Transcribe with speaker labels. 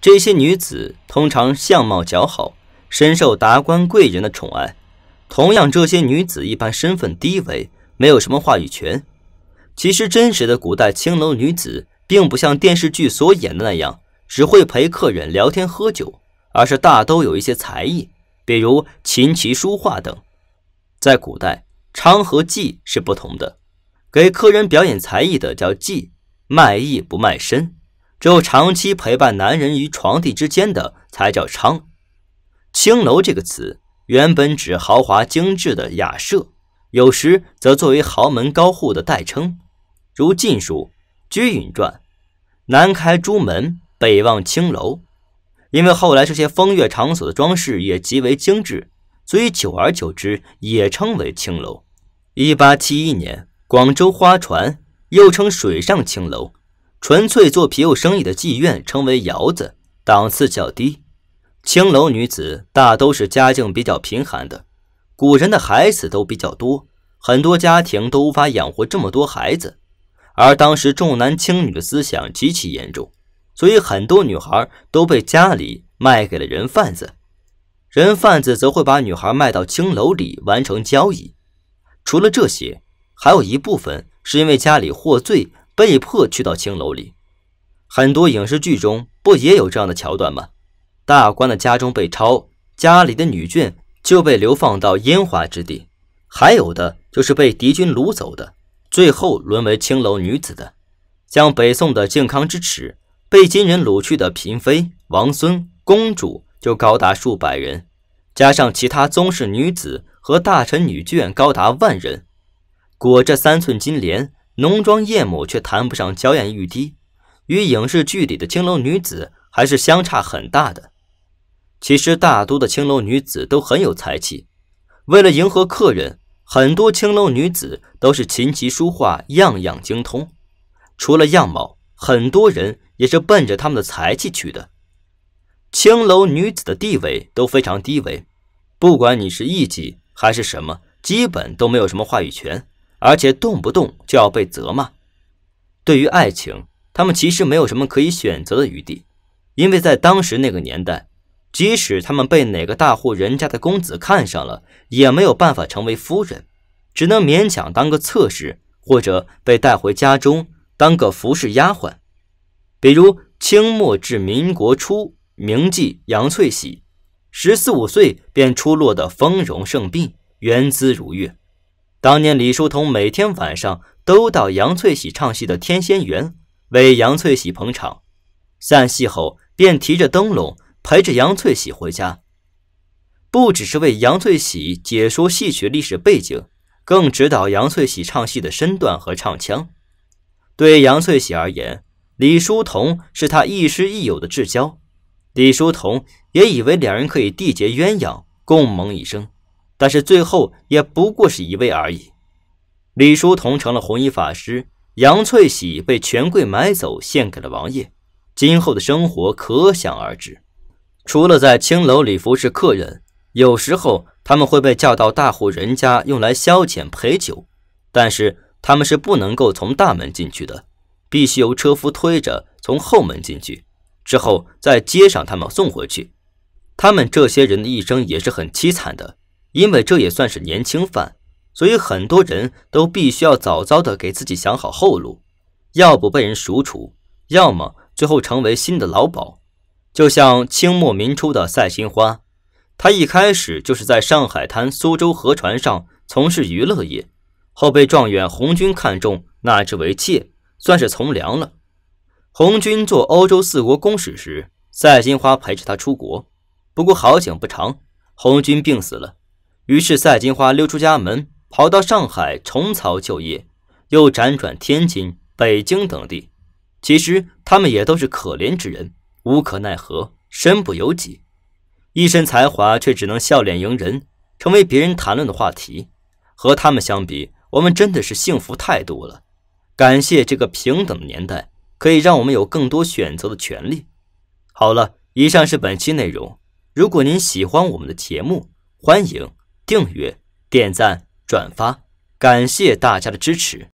Speaker 1: 这些女子通常相貌姣好，深受达官贵人的宠爱。同样，这些女子一般身份低微，没有什么话语权。其实，真实的古代青楼女子并不像电视剧所演的那样，只会陪客人聊天喝酒，而是大都有一些才艺，比如琴棋书画等。在古代，娼和妓是不同的，给客人表演才艺的叫妓，卖艺不卖身。只有长期陪伴男人于床地之间的才叫娼。青楼这个词原本指豪华精致的雅舍，有时则作为豪门高户的代称，如《晋书·居允传》：“南开朱门，北望青楼。”因为后来这些风月场所的装饰也极为精致，所以久而久之也称为青楼。一八七一年，广州花船又称水上青楼。纯粹做皮肉生意的妓院称为窑子，档次较低。青楼女子大都是家境比较贫寒的。古人的孩子都比较多，很多家庭都无法养活这么多孩子。而当时重男轻女的思想极其严重，所以很多女孩都被家里卖给了人贩子。人贩子则会把女孩卖到青楼里完成交易。除了这些，还有一部分是因为家里获罪。被迫去到青楼里，很多影视剧中不也有这样的桥段吗？大官的家中被抄，家里的女眷就被流放到烟花之地；还有的就是被敌军掳走的，最后沦为青楼女子的，像北宋的靖康之耻，被金人掳去的嫔妃、王孙、公主就高达数百人，加上其他宗室女子和大臣女眷，高达万人，裹着三寸金莲。浓妆艳抹却谈不上娇艳欲滴，与影视剧里的青楼女子还是相差很大的。其实，大多的青楼女子都很有才气。为了迎合客人，很多青楼女子都是琴棋书画样样精通。除了样貌，很多人也是奔着他们的才气去的。青楼女子的地位都非常低微，不管你是艺妓还是什么，基本都没有什么话语权。而且动不动就要被责骂。对于爱情，他们其实没有什么可以选择的余地，因为在当时那个年代，即使他们被哪个大户人家的公子看上了，也没有办法成为夫人，只能勉强当个侧室，或者被带回家中当个服侍丫鬟。比如清末至民国初名妓杨翠喜，十四五岁便出落得丰容盛鬓，圆姿如月。当年，李叔同每天晚上都到杨翠喜唱戏的天仙园为杨翠喜捧场，散戏后便提着灯笼陪着杨翠喜回家。不只是为杨翠喜解说戏曲历史背景，更指导杨翠喜唱戏的身段和唱腔。对杨翠喜而言，李叔同是他亦师亦友的至交。李叔同也以为两人可以缔结鸳鸯，共盟一生。但是最后也不过是一位而已。李叔同成了红衣法师，杨翠喜被权贵买走，献给了王爷。今后的生活可想而知。除了在青楼里服侍客人，有时候他们会被叫到大户人家用来消遣陪酒。但是他们是不能够从大门进去的，必须由车夫推着从后门进去，之后再接上他们送回去。他们这些人的一生也是很凄惨的。因为这也算是年轻犯，所以很多人都必须要早早的给自己想好后路，要不被人赎出，要么最后成为新的劳保。就像清末民初的赛金花，他一开始就是在上海滩、苏州河船上从事娱乐业，后被状元红军看中纳之为妾，算是从良了。红军做欧洲四国公使时，赛金花陪着他出国，不过好景不长，红军病死了。于是赛金花溜出家门，跑到上海重操旧业，又辗转天津、北京等地。其实他们也都是可怜之人，无可奈何，身不由己，一身才华却只能笑脸迎人，成为别人谈论的话题。和他们相比，我们真的是幸福太多了。感谢这个平等的年代，可以让我们有更多选择的权利。好了，以上是本期内容。如果您喜欢我们的节目，欢迎。订阅、点赞、转发，感谢大家的支持。